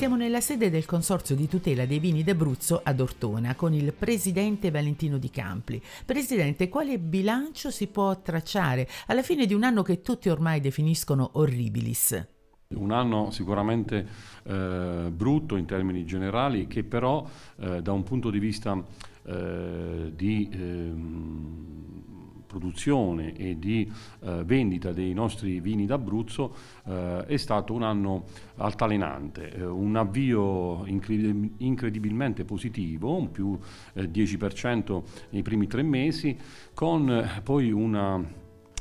Siamo nella sede del Consorzio di tutela dei vini d'Abruzzo ad Ortona con il presidente Valentino Di Campli. Presidente, quale bilancio si può tracciare alla fine di un anno che tutti ormai definiscono orribilis? Un anno sicuramente eh, brutto in termini generali che però eh, da un punto di vista eh, di ehm, produzione e di eh, vendita dei nostri vini d'Abruzzo eh, è stato un anno altalenante, eh, un avvio incred- incredibilmente positivo, un più 10% eh, nei primi tre mesi, con eh, poi una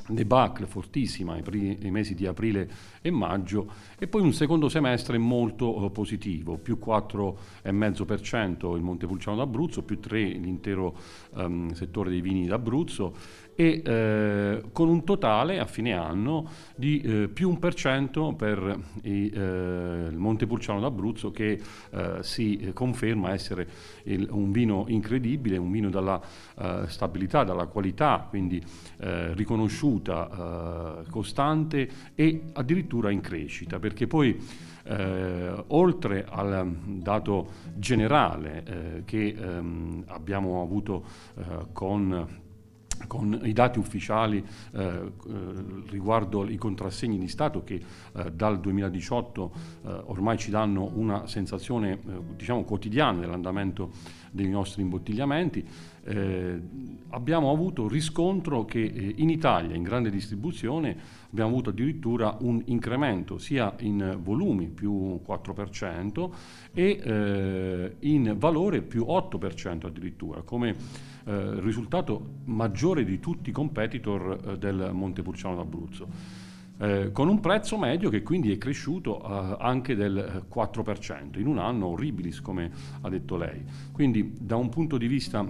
debacle fortissima nei, primi, nei, mesi di aprile e maggio e poi un secondo semestre molto eh, positivo, più 4,5% il Montepulciano d'Abruzzo, più 3% l'intero um, settore dei vini d'Abruzzo e eh, con un totale a fine anno di eh, più 1% per i, eh, il Montepulciano d'Abruzzo che eh, si conferma essere il, un vino incredibile, un vino dalla eh, stabilità, dalla qualità, quindi eh, riconosciuta, costante e addirittura in crescita, perché poi eh, oltre al dato generale che ehm, abbiamo avuto con con i dati ufficiali eh, eh, riguardo i contrassegni di Stato che eh, dal 2018 eh, ormai ci danno una sensazione eh, diciamo, quotidiana dell'andamento dei nostri imbottigliamenti, eh, abbiamo avuto riscontro che eh, in Italia, in grande distribuzione, abbiamo avuto addirittura un incremento sia in volumi più 4% e eh, in valore più 8% addirittura, come eh, risultato maggiore di tutti i competitor eh, del Montepulciano d'Abruzzo. Eh, con un prezzo medio che quindi è cresciuto eh, anche del 4% eh, in un anno orribilis come ha detto lei. Quindi da un punto di vista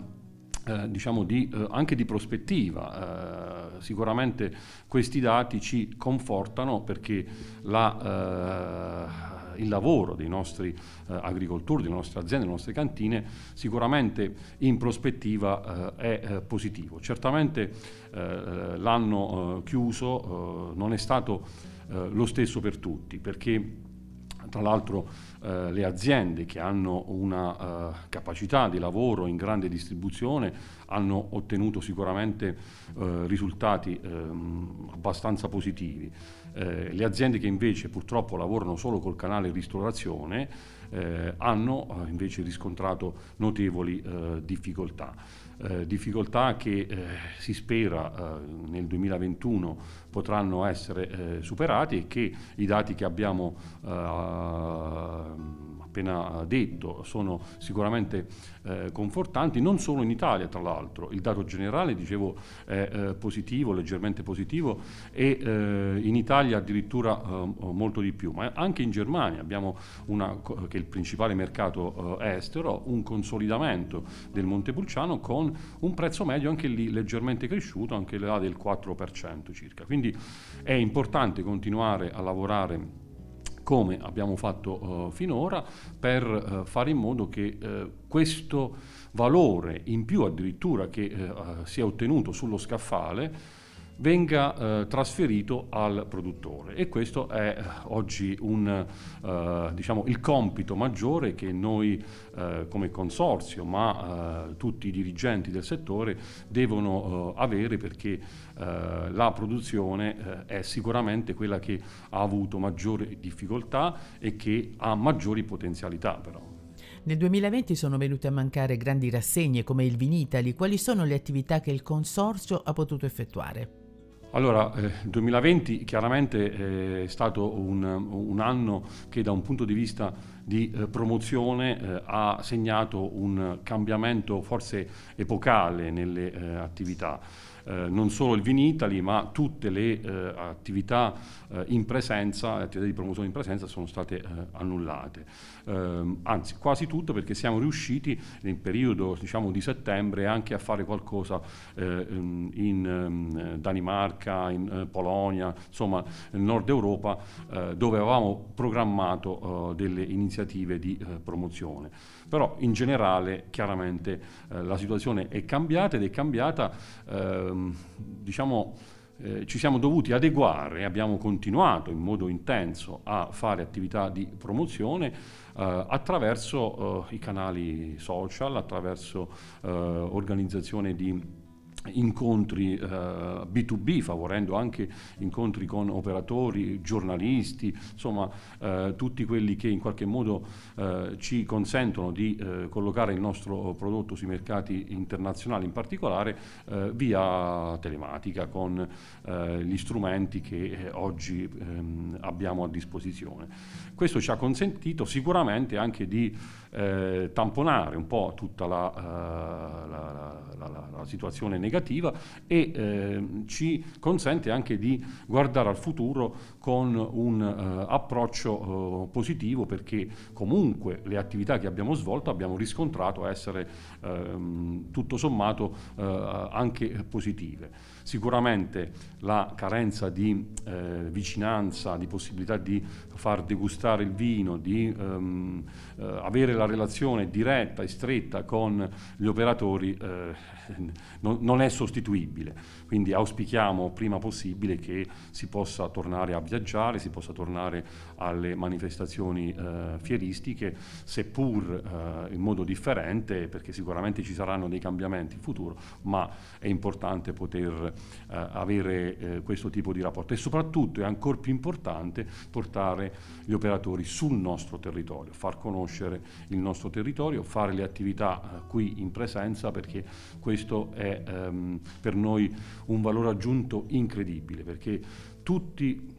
eh, diciamo di, eh, anche di prospettiva. Eh, sicuramente questi dati ci confortano perché la eh, il lavoro dei nostri eh, agricoltori, delle nostre aziende, delle nostre cantine, sicuramente in prospettiva eh, è eh, positivo. Certamente eh, l'anno eh, chiuso non è stato lo stesso per tutti, perché tra l'altro eh, le aziende che hanno una eh, capacità di lavoro in grande distribuzione hanno ottenuto sicuramente eh, risultati ehm, abbastanza positivi. Eh, le aziende che invece purtroppo lavorano solo col canale ristorazione eh, hanno eh, invece riscontrato notevoli difficoltà eh, difficoltà che eh, si spera eh, nel 2021 potranno essere eh, superati e che i dati che abbiamo eh, appena eh, detto, sono sicuramente eh, confortanti, non solo in Italia tra l'altro, il dato generale, dicevo, è eh, positivo, leggermente positivo e eh, in Italia addirittura eh, molto di più, ma anche in Germania abbiamo una, che è il principale mercato eh, estero, un consolidamento del Montepulciano con un prezzo medio anche lì leggermente cresciuto, anche là del 4% circa. Quindi è importante continuare a lavorare come abbiamo fatto uh, finora, per uh, fare in modo che uh, questo valore in più addirittura che sia ottenuto sullo scaffale venga eh, trasferito al produttore e questo è eh, oggi un, eh, diciamo, il compito maggiore che noi eh, come consorzio ma eh, tutti i dirigenti del settore devono eh, avere perché la produzione è sicuramente quella che ha avuto maggiori difficoltà e che ha maggiori potenzialità però. Nel 2020 sono venute a mancare grandi rassegne come il Vinitali. Quali sono le attività che il consorzio ha potuto effettuare? Allora, eh, il 2020 chiaramente eh, è stato un, un, anno che da un punto di vista di eh, promozione ha segnato un cambiamento forse epocale nelle attività eh, non solo il Vinitali, ma tutte le eh, attività eh, in presenza, attività di promozione in presenza sono state eh, annullate. Ehm, anzi, quasi tutte perché siamo riusciti nel periodo diciamo, di settembre anche a fare qualcosa eh, in, in ehm, Danimarca, in eh, Polonia, insomma nel nord Europa, dove avevamo programmato delle iniziative di promozione però in generale chiaramente eh, la situazione è cambiata ed è cambiata ehm, diciamo eh, ci siamo dovuti adeguare, abbiamo continuato in modo intenso a fare attività di promozione eh, attraverso eh, i canali social, attraverso eh, organizzazione di incontri eh, B2B, favorendo anche incontri con operatori, giornalisti, insomma eh, tutti quelli che in qualche modo eh, ci consentono di eh, collocare il nostro prodotto sui mercati internazionali in particolare eh, via telematica con eh, gli strumenti che oggi ehm, abbiamo a disposizione. Questo ci ha consentito sicuramente anche di tamponare un po' tutta la, la, la, la situazione negativa negativa e eh, ci consente anche di guardare al futuro con un eh, approccio eh, positivo perché comunque le attività che abbiamo svolto abbiamo riscontrato essere ehm, tutto sommato eh, anche positive. Sicuramente la carenza di eh, vicinanza, di possibilità di far degustare il vino, di ehm, eh, avere la relazione diretta e stretta con gli operatori eh, non, non, è sostituibile. Quindi auspichiamo prima possibile che si possa tornare a viaggiare, si possa tornare alle manifestazioni eh, fieristiche, seppur eh, in modo differente, perché sicuramente ci saranno dei cambiamenti in futuro, ma è importante poter eh, avere eh, questo tipo di rapporto e soprattutto, è ancora più importante, portare gli operatori sul nostro territorio, far conoscere il nostro territorio, fare le attività eh, qui in presenza perché questo è ehm, per noi un valore aggiunto incredibile perché tutti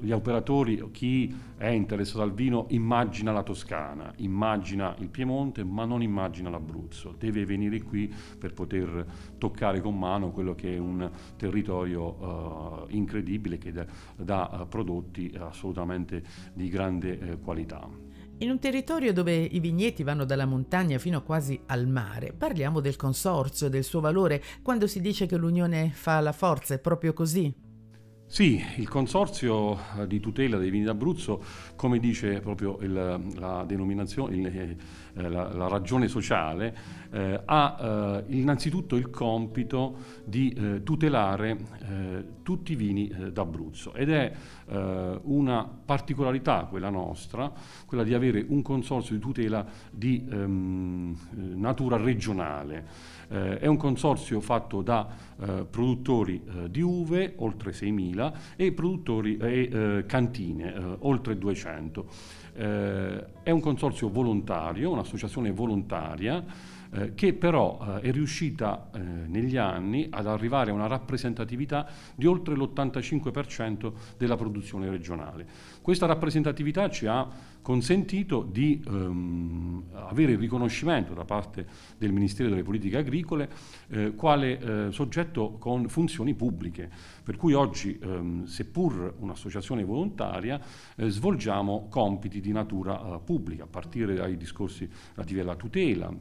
gli operatori, chi è interessato al vino immagina la Toscana, immagina il Piemonte, ma non immagina l'Abruzzo. Deve venire qui per poter toccare con mano quello che è un territorio uh, incredibile che dà, dà eh, prodotti assolutamente di grande uh, qualità. In un territorio dove i vigneti vanno dalla montagna fino quasi al mare, parliamo del consorzio, del suo valore, quando si dice che l'unione fa la forza, è proprio così? Sì, il Consorzio eh, di tutela dei vini d'Abruzzo, come dice proprio il, la, il, eh, eh, la, la ragione sociale, eh, ha eh, innanzitutto il compito di eh, tutelare tutti i vini d'Abruzzo ed è una particolarità quella nostra, quella di avere un consorzio di tutela di ehm, natura regionale. è un consorzio fatto da produttori di uve, oltre 6.000, 2000 e produttori e eh, cantine, eh, oltre 200. Eh, è un consorzio volontario, un'associazione volontaria eh, che però eh, è riuscita eh, negli anni ad arrivare a una rappresentatività di oltre l'85% della produzione regionale. Questa rappresentatività ci ha consentito di ehm, avere il riconoscimento da parte del Ministero delle Politiche Agricole eh, quale eh, soggetto con funzioni pubbliche, per cui oggi, ehm, seppur un'associazione volontaria, eh, svolgiamo compiti di natura eh, pubblica, a partire dai discorsi relativi alla tutela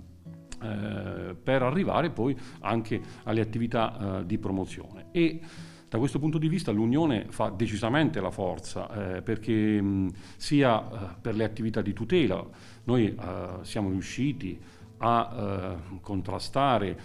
eh, per arrivare poi anche alle attività eh, di promozione. E da questo punto di vista l'Unione fa decisamente la forza eh, perché mh, sia eh, per le attività di tutela noi eh, siamo riusciti a contrastare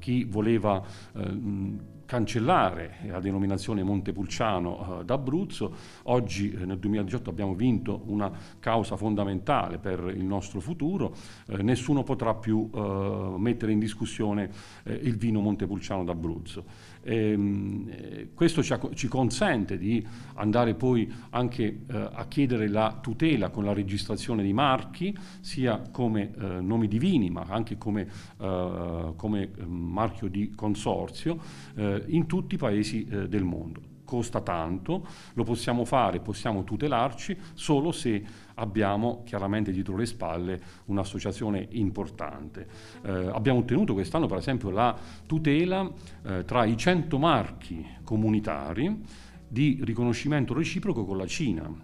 chi voleva mh, cancellare la denominazione Montepulciano eh, d'Abruzzo. Oggi eh, nel 2018 abbiamo vinto una causa fondamentale per il nostro futuro, eh, nessuno potrà più eh, mettere in discussione eh, il vino Montepulciano d'Abruzzo. E, ehm, eh, questo ci, ci, consente di andare poi anche a chiedere la tutela con la registrazione di marchi, sia come nomi di vini ma anche come, come ehm, marchio di consorzio eh, in tutti i paesi eh, del mondo. Costa tanto, lo possiamo fare, possiamo tutelarci solo se abbiamo chiaramente dietro le spalle un'associazione importante. Eh, abbiamo ottenuto quest'anno per esempio la tutela eh, tra i 100 marchi comunitari di riconoscimento reciproco con la Cina.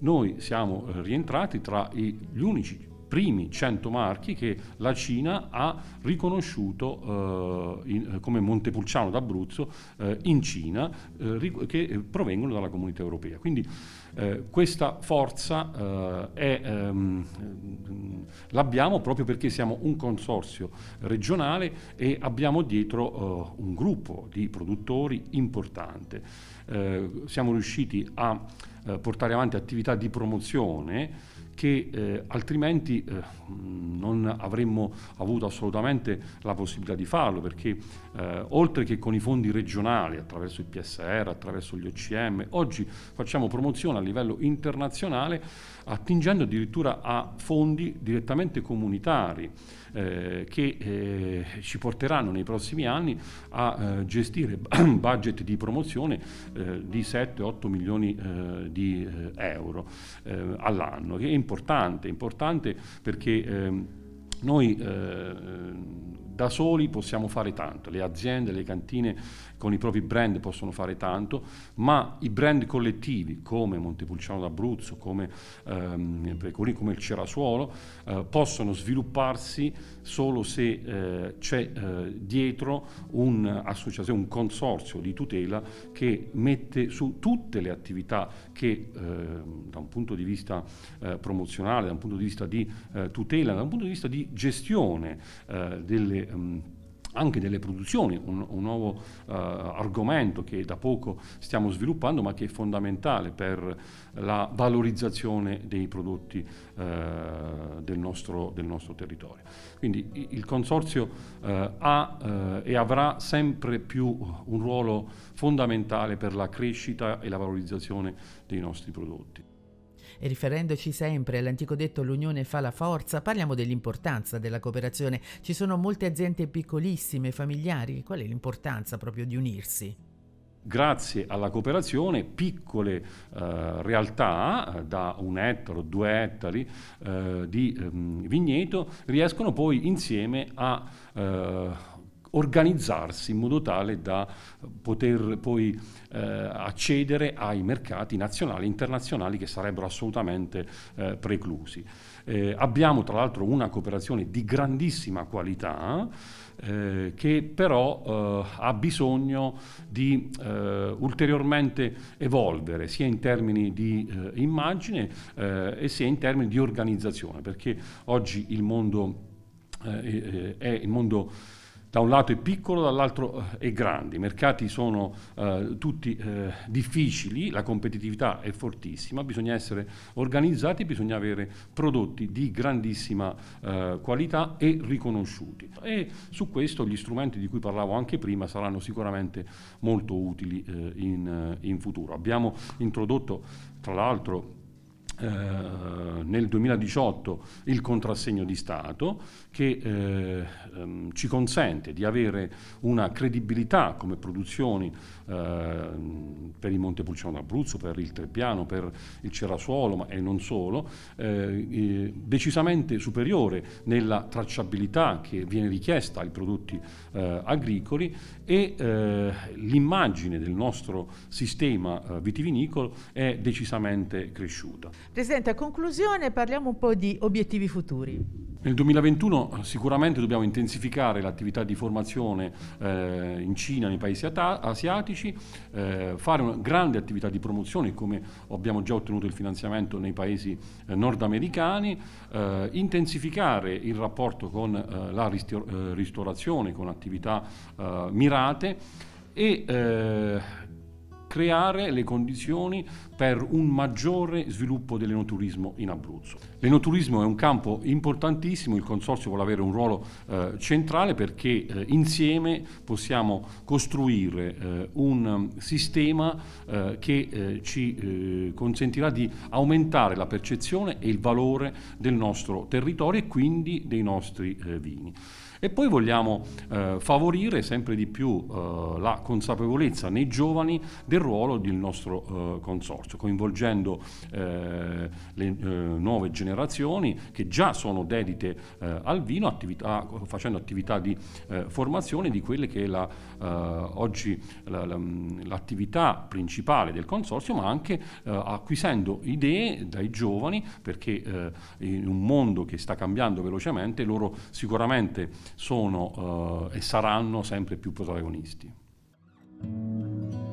Noi siamo eh, rientrati tra gli unici primi 100 marchi che la Cina ha riconosciuto eh, in, come Montepulciano d'Abruzzo eh, in Cina, eh, che provengono dalla comunità europea. Quindi eh, questa forza eh, è, ehm, l'abbiamo proprio perché siamo un consorzio regionale e abbiamo dietro eh, un gruppo di produttori importante. siamo riusciti a portare avanti attività di promozione che eh, altrimenti eh, non avremmo avuto assolutamente la possibilità di farlo perché eh, oltre che con i fondi regionali attraverso il PSR, attraverso gli OCM, oggi facciamo promozione a livello internazionale attingendo addirittura a fondi direttamente comunitari eh, che eh, ci porteranno nei prossimi anni a eh, gestire budget di promozione eh, di 7-8 milioni eh, di eh, euro all'anno, che è importante, importante perché ehm, noi da soli possiamo fare tanto, le aziende, le cantine con i propri brand possono fare tanto, ma i brand collettivi come Montepulciano d'Abruzzo, come ehm, come il Cerasuolo, eh, possono svilupparsi solo se eh, c'è eh, dietro un'associazione, un consorzio di tutela che mette su tutte le attività che ehm, da un punto di vista eh, promozionale, da un punto di vista di eh, tutela, da un punto di vista di gestione eh, delle... Mh, ehm, anche delle produzioni, un, un nuovo uh, argomento che da poco stiamo sviluppando ma che è fondamentale per la valorizzazione dei prodotti uh, del, nostro, del, nostro, territorio. Quindi il Consorzio uh, ha e avrà sempre più un ruolo fondamentale per la crescita e la valorizzazione dei nostri prodotti. E riferendoci sempre all'antico detto l'unione fa la forza, parliamo dell'importanza della cooperazione. Ci sono molte aziende piccolissime, familiari, qual è l'importanza proprio di unirsi? grazie alla cooperazione piccole eh, realtà eh, da un ettaro, due ettari eh, di ehm, vigneto riescono poi insieme a eh, organizzarsi in modo tale da poter poi eh, accedere ai mercati nazionali e internazionali che sarebbero assolutamente eh, preclusi. Eh, abbiamo tra l'altro una cooperazione di grandissima qualità eh, che però eh, ha bisogno di eh, ulteriormente evolvere sia in termini di eh, immagine eh, e sia in termini di organizzazione perché oggi il mondo è il mondo da un lato è piccolo, dall'altro eh, è grande. I mercati sono eh, tutti eh, difficili, la competitività è fortissima, bisogna essere organizzati, bisogna avere prodotti di grandissima eh, qualità e riconosciuti. E su questo gli strumenti di cui parlavo anche prima saranno sicuramente molto utili eh, in, eh, in futuro. Abbiamo introdotto tra l'altro eh, nel 2018 il contrassegno di Stato che eh, ehm, ci consente di avere una credibilità come produzioni eh, per il Montepulciano d'Abruzzo, per il Trebbiano, per il Cerasuolo ma, e non solo, eh, decisamente superiore nella tracciabilità che viene richiesta ai prodotti eh, agricoli e l'immagine del nostro sistema vitivinicolo è decisamente cresciuta. Presidente, a conclusione parliamo un po' di obiettivi futuri. Nel 2021 eh, sicuramente dobbiamo intensificare l'attività di formazione eh, in Cina, nei paesi asiatici, eh, fare una grande attività di promozione come abbiamo già ottenuto il finanziamento nei paesi eh, nordamericani, eh, intensificare il rapporto con eh, la ristor- ristorazione, con attività mirate e creare le condizioni per un maggiore sviluppo dell'enoturismo in Abruzzo. L'enoturismo è un campo importantissimo, il Consorzio vuole avere un ruolo eh, centrale perché eh, insieme possiamo costruire eh, un sistema eh, che eh, ci eh, consentirà di aumentare la percezione e il valore del nostro territorio e quindi dei nostri vini. E poi vogliamo eh, favorire sempre di più eh, la consapevolezza nei giovani del ruolo del nostro eh, consorzio, coinvolgendo eh, le eh, nuove generazioni che già sono dedite eh, al vino, attività, facendo attività di formazione di quelle che è la, oggi la, la, l'attività principale del consorzio, ma anche acquisendo idee dai giovani perché in un mondo che sta cambiando velocemente loro sicuramente sono eh, e saranno sempre più protagonisti.